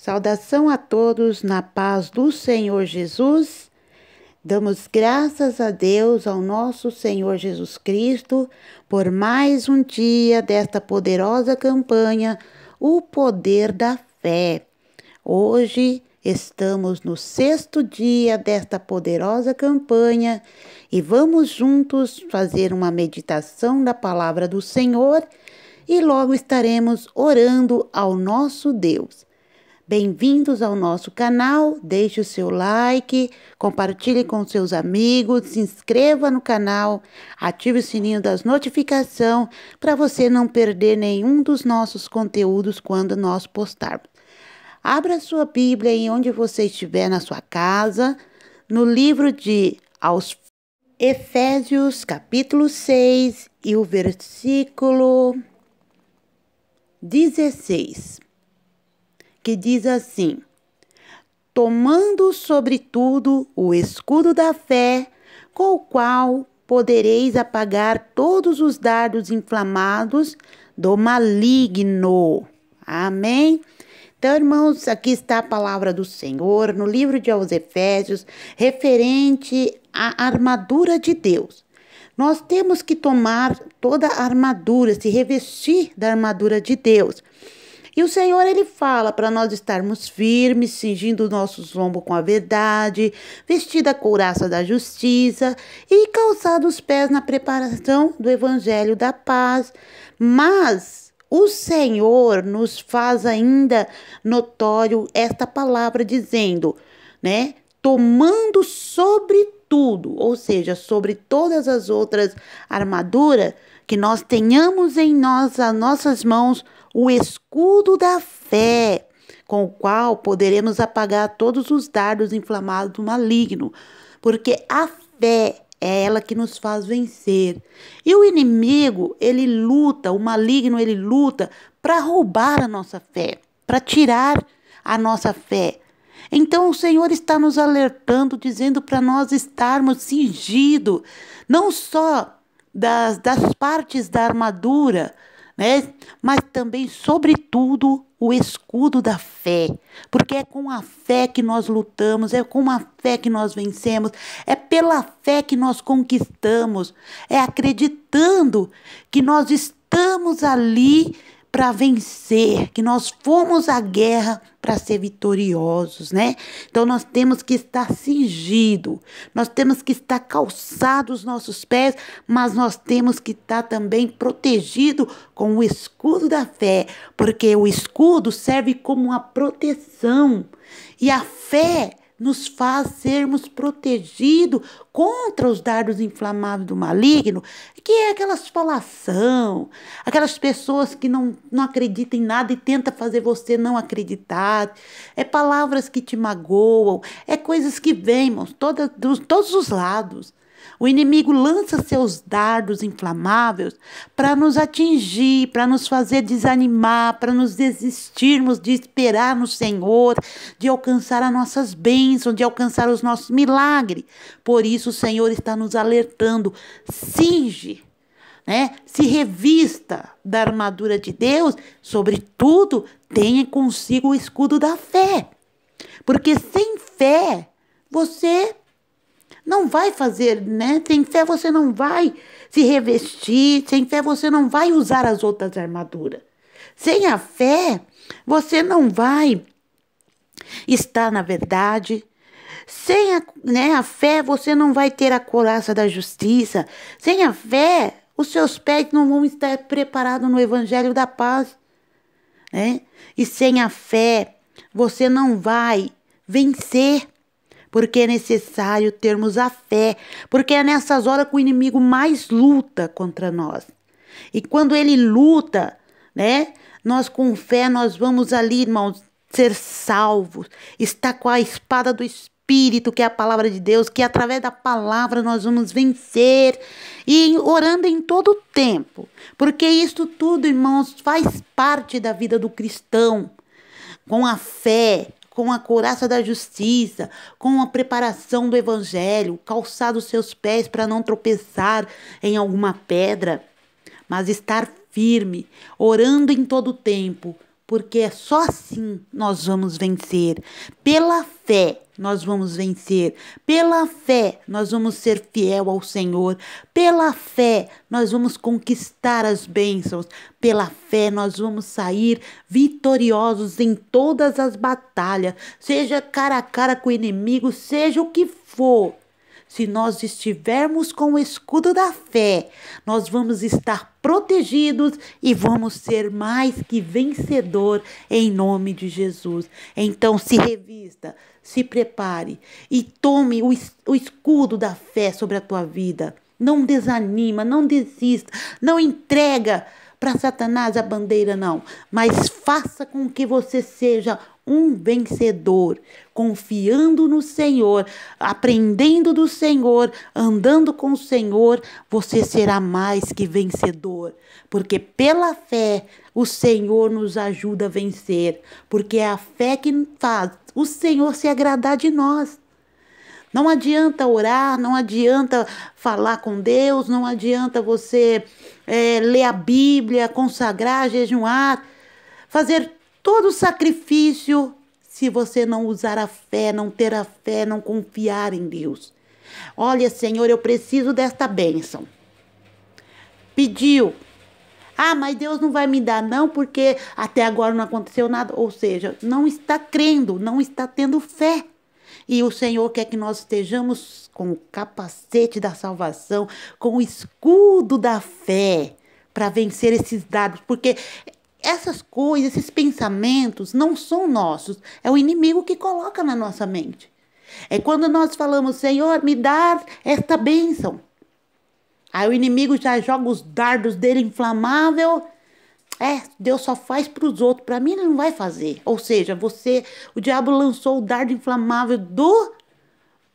Saudação a todos na paz do Senhor Jesus. Damos graças a Deus, ao nosso Senhor Jesus Cristo, por mais um dia desta poderosa campanha, O Poder da Fé. Hoje estamos no sexto dia desta poderosa campanha e vamos juntos fazer uma meditação da palavra do Senhor e logo estaremos orando ao nosso Deus. Bem-vindos ao nosso canal, deixe o seu like, compartilhe com seus amigos, se inscreva no canal, ative o sininho das notificações para você não perder nenhum dos nossos conteúdos quando nós postarmos. Abra sua Bíblia em onde você estiver na sua casa, no livro de aos Efésios, capítulo 6 e o versículo 16 que diz assim: Tomando sobretudo o escudo da fé, com o qual podereis apagar todos os dardos inflamados do maligno. Amém? Então, irmãos, aqui está a palavra do Senhor no livro de aos Efésios, referente à armadura de Deus. Nós temos que tomar toda a armadura, se revestir da armadura de Deus. E o Senhor ele fala para nós estarmos firmes, cingindo o nosso lombo com a verdade, vestida a couraça da justiça e calçado os pés na preparação do evangelho da paz. Mas o Senhor nos faz ainda notório esta palavra dizendo, né? Tomando sobre tudo, ou seja, sobre todas as outras armaduras, que nós tenhamos em nós, as nossas mãos, o escudo da fé, com o qual poderemos apagar todos os dardos inflamados do maligno, porque a fé é ela que nos faz vencer. E o inimigo, ele luta, o maligno, ele luta para roubar a nossa fé, para tirar a nossa fé. Então o Senhor está nos alertando, dizendo para nós estarmos cingidos, não só das, das partes da armadura, né? mas também, sobretudo, o escudo da fé, porque é com a fé que nós lutamos, é com a fé que nós vencemos, é pela fé que nós conquistamos, é acreditando que nós estamos ali para vencer, que nós fomos à guerra para ser vitoriosos, né? Então nós temos que estar cingido, nós temos que estar calçados os nossos pés, mas nós temos que estar também protegido com o escudo da fé, porque o escudo serve como uma proteção. E a fé nos faz sermos protegidos contra os dardos inflamados do maligno, que é aquelas falação, aquelas pessoas que não, não acreditam em nada e tenta fazer você não acreditar, é palavras que te magoam, é coisas que vêm, irmãos, dos todos os lados. O inimigo lança seus dardos inflamáveis para nos atingir, para nos fazer desanimar, para nos desistirmos de esperar no Senhor, de alcançar as nossas bênçãos, de alcançar os nossos milagres. Por isso, o Senhor está nos alertando: singe. Né? Se revista da armadura de Deus, sobretudo tenha consigo o escudo da fé. Porque sem fé, você não vai fazer, né? Sem fé você não vai se revestir, sem fé você não vai usar as outras armaduras. Sem a fé, você não vai estar na verdade. Sem a, né, a fé, você não vai ter a coraça da justiça. Sem a fé, os seus pés não vão estar preparados no evangelho da paz. Né? E sem a fé, você não vai vencer porque é necessário termos a fé, porque é nessas horas que o inimigo mais luta contra nós. E quando ele luta, né, nós com fé nós vamos ali, irmãos, ser salvos, estar com a espada do Espírito, que é a palavra de Deus, que através da palavra nós vamos vencer e orando em todo o tempo, porque isso tudo, irmãos, faz parte da vida do cristão, com a fé, com a couraça da justiça, com a preparação do evangelho, calçar os seus pés para não tropeçar em alguma pedra, mas estar firme, orando em todo o tempo, porque é só assim nós vamos vencer. Pela fé, nós vamos vencer. Pela fé, nós vamos ser fiel ao Senhor. Pela fé, nós vamos conquistar as bênçãos. Pela fé, nós vamos sair vitoriosos em todas as batalhas, seja cara a cara com o inimigo, seja o que for. Se nós estivermos com o escudo da fé, nós vamos estar protegidos e vamos ser mais que vencedor em nome de Jesus. Então se revista, se prepare e tome o, o escudo da fé sobre a tua vida. Não desanima, não desista, não entrega para Satanás a bandeira, não, mas faça com que você seja um vencedor, confiando no Senhor, aprendendo do Senhor, andando com o Senhor, você será mais que vencedor, porque pela fé o Senhor nos ajuda a vencer, porque é a fé que faz o Senhor se agradar de nós. Não adianta orar, não adianta falar com Deus, não adianta você é, ler a Bíblia, consagrar, jejuar, fazer todo sacrifício se você não usar a fé, não ter a fé, não confiar em Deus. Olha, Senhor, eu preciso desta bênção. Pediu. Ah, mas Deus não vai me dar, não, porque até agora não aconteceu nada. Ou seja, não está crendo, não está tendo fé. E o Senhor quer que nós estejamos com o capacete da salvação, com o escudo da fé, para vencer esses dados, porque essas coisas, esses pensamentos não são nossos, é o inimigo que coloca na nossa mente. É quando nós falamos, Senhor, me dá esta bênção. Aí o inimigo já joga os dardos dele inflamável. É, Deus só faz para os outros, para mim ele não vai fazer. Ou seja, você, o diabo lançou o dardo inflamável do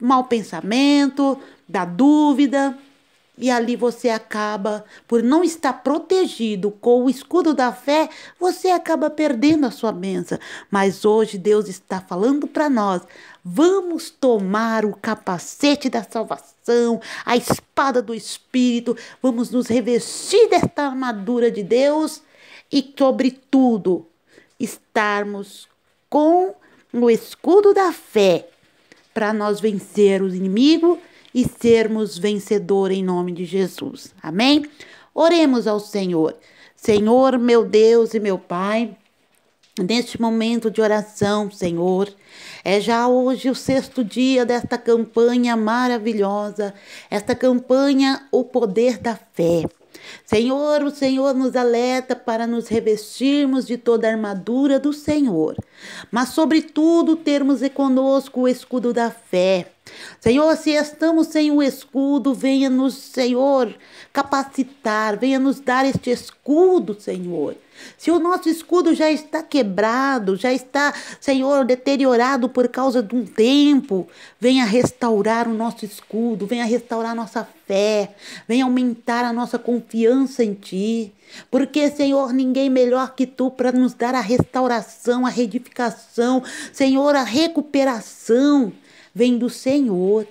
mau pensamento, da dúvida, e ali você acaba, por não estar protegido com o escudo da fé, você acaba perdendo a sua bênção. Mas hoje Deus está falando para nós: vamos tomar o capacete da salvação, a espada do Espírito, vamos nos revestir desta armadura de Deus e, sobretudo, estarmos com o escudo da fé para nós vencer o inimigo e sermos vencedor em nome de Jesus. Amém? Oremos ao Senhor. Senhor, meu Deus e meu Pai, neste momento de oração, Senhor. É já hoje o sexto dia desta campanha maravilhosa, esta campanha O Poder da Fé. Senhor, o Senhor nos alerta para nos revestirmos de toda a armadura do Senhor, mas, sobretudo, termos conosco o escudo da fé Senhor, se estamos sem um escudo, venha nos, Senhor, capacitar, venha nos dar este escudo, Senhor. Se o nosso escudo já está quebrado, já está, Senhor, deteriorado por causa de um tempo, venha restaurar o nosso escudo, venha restaurar a nossa fé, venha aumentar a nossa confiança em Ti. Porque, Senhor, ninguém melhor que Tu para nos dar a restauração, a reedificação, Senhor, a recuperação vem do Senhor.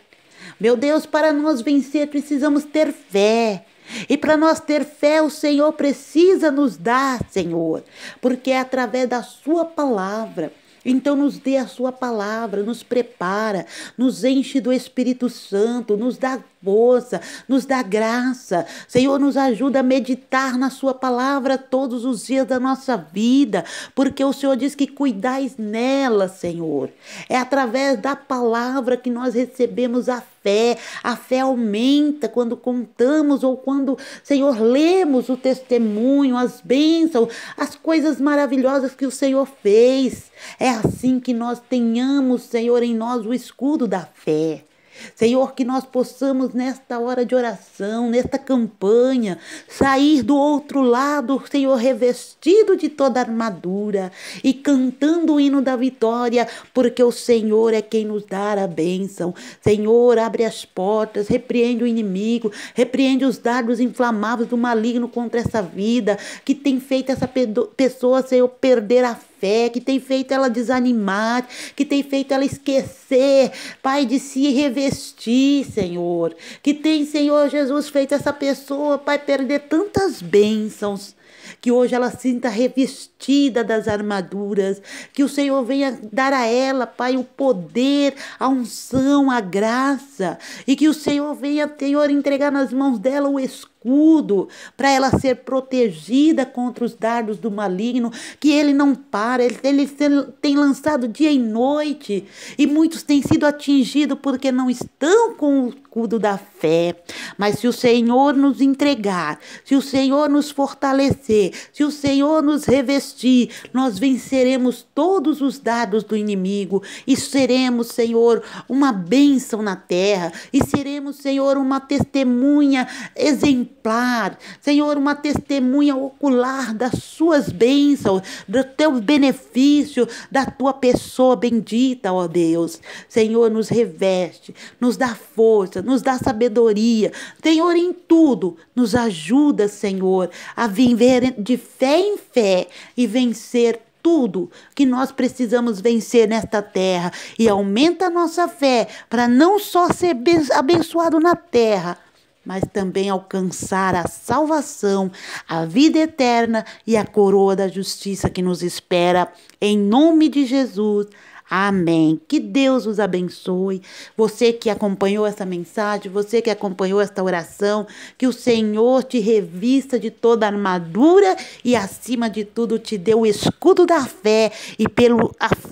Meu Deus, para nós vencer precisamos ter fé. E para nós ter fé, o Senhor precisa nos dar, Senhor, porque é através da Sua palavra então nos dê a sua palavra, nos prepara, nos enche do Espírito Santo, nos dá força, nos dá graça. Senhor, nos ajuda a meditar na sua palavra todos os dias da nossa vida, porque o Senhor diz que cuidais nela, Senhor. É através da palavra que nós recebemos a fé. A fé aumenta quando contamos ou quando, Senhor, lemos o testemunho, as bênçãos, as coisas maravilhosas que o Senhor fez. É assim que nós tenhamos, Senhor, em nós o escudo da fé. Senhor, que nós possamos, nesta hora de oração, nesta campanha, sair do outro lado, Senhor, revestido de toda a armadura e cantando o hino da vitória, porque o Senhor é quem nos dá a bênção. Senhor, abre as portas, repreende o inimigo, repreende os dardos inflamados do maligno contra essa vida que tem feito essa pessoa, Senhor, perder a fé fé, que tem feito ela desanimar, que tem feito ela esquecer, Pai, de se revestir, Senhor. Que tem, Senhor Jesus, feito essa pessoa, Pai, perder tantas bênçãos que hoje ela sinta revestida das armaduras, que o Senhor venha dar a ela, Pai, o poder, a unção, a graça, e que o Senhor venha, Senhor, entregar nas mãos dela o escudo escudo, para ela ser protegida contra os dardos do maligno, que ele não para, ele, ele tem lançado dia e noite, e muitos têm sido atingidos porque não estão com o escudo da fé. Mas se o Senhor nos entregar, se o Senhor nos fortalecer, se o Senhor nos revestir, nós venceremos todos os dardos do inimigo e seremos, Senhor, uma bênção na terra e seremos, Senhor, uma testemunha exemplar exemplar, Senhor, uma testemunha ocular das suas bênçãos, do teu benefício, da tua pessoa bendita, ó Deus. Senhor, nos reveste, nos dá força, nos dá sabedoria. Senhor, em tudo, nos ajuda, Senhor, a viver de fé em fé e vencer tudo que nós precisamos vencer nesta terra e aumenta a nossa fé para não só ser abençoado na terra, mas também alcançar a salvação, a vida eterna e a coroa da justiça que nos espera. Em nome de Jesus. Amém. Que Deus os abençoe. Você que acompanhou essa mensagem, você que acompanhou esta oração, que o Senhor te revista de toda armadura e, acima de tudo, te dê o escudo da fé. E pela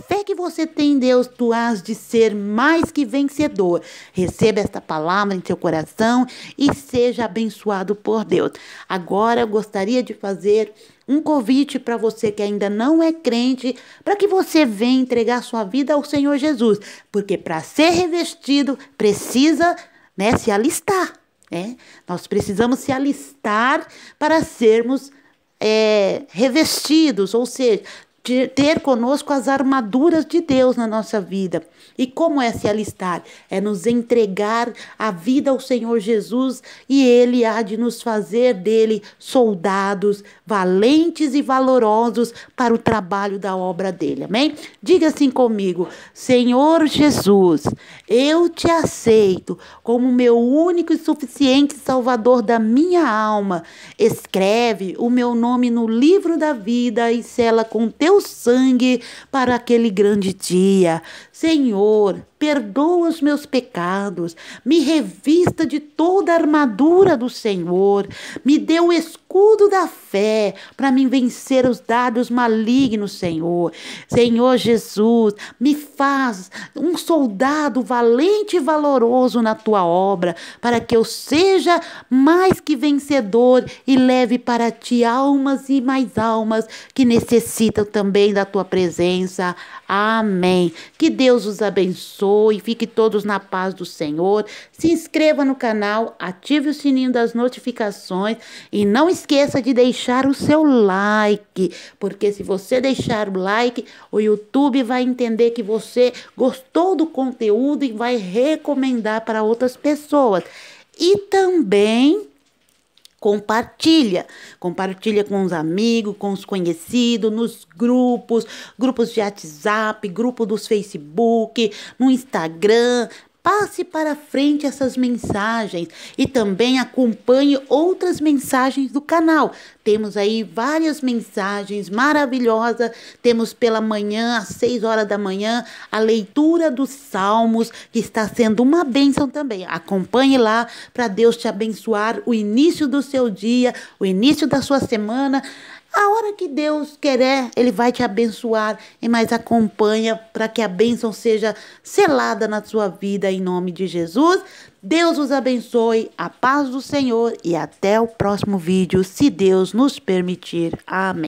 fé que você tem em Deus, tu has de ser mais que vencedor. Receba esta palavra em seu coração e seja abençoado por Deus. Agora eu gostaria de fazer um convite para você que ainda não é crente, para que você venha entregar sua vida ao Senhor Jesus, porque para ser revestido precisa né, se alistar. Né? Nós precisamos se alistar para sermos é, revestidos, ou seja, ter conosco as armaduras de Deus na nossa vida. E como é se alistar? É nos entregar a vida ao Senhor Jesus e Ele há de nos fazer dele soldados, valentes e valorosos para o trabalho da obra dele. Amém? Diga assim comigo: Senhor Jesus, eu te aceito como meu único e suficiente Salvador da minha alma. Escreve o meu nome no livro da vida e sela com teu seu sangue para aquele grande dia. Senhor, perdoa os meus pecados, me revista de toda a armadura do Senhor, me dê o escudo da fé para me vencer os dados malignos, Senhor. Senhor Jesus, me faz um soldado valente e valoroso na tua obra, para que eu seja mais que vencedor e leve para ti almas e mais almas que necessitam também também da tua presença. Amém. Que Deus os abençoe, fique todos na paz do Senhor. Se inscreva no canal, ative o sininho das notificações e não esqueça de deixar o seu like, porque se você deixar o like, o YouTube vai entender que você gostou do conteúdo e vai recomendar para outras pessoas. E também compartilha. Compartilha com os amigos, com os conhecidos, nos grupos, grupos de WhatsApp, grupo dos Facebook, no Instagram, Passe para frente essas mensagens e também acompanhe outras mensagens do canal. Temos aí várias mensagens maravilhosas. Temos pela manhã, às 6 horas da manhã, a leitura dos Salmos, que está sendo uma bênção também. Acompanhe lá para Deus te abençoar o início do seu dia, o início da sua semana. A hora que Deus querer, Ele vai te abençoar. E mais acompanha para que a bênção seja selada na sua vida em nome de Jesus. Deus os abençoe, a paz do Senhor e até o próximo vídeo, se Deus nos permitir. Amém.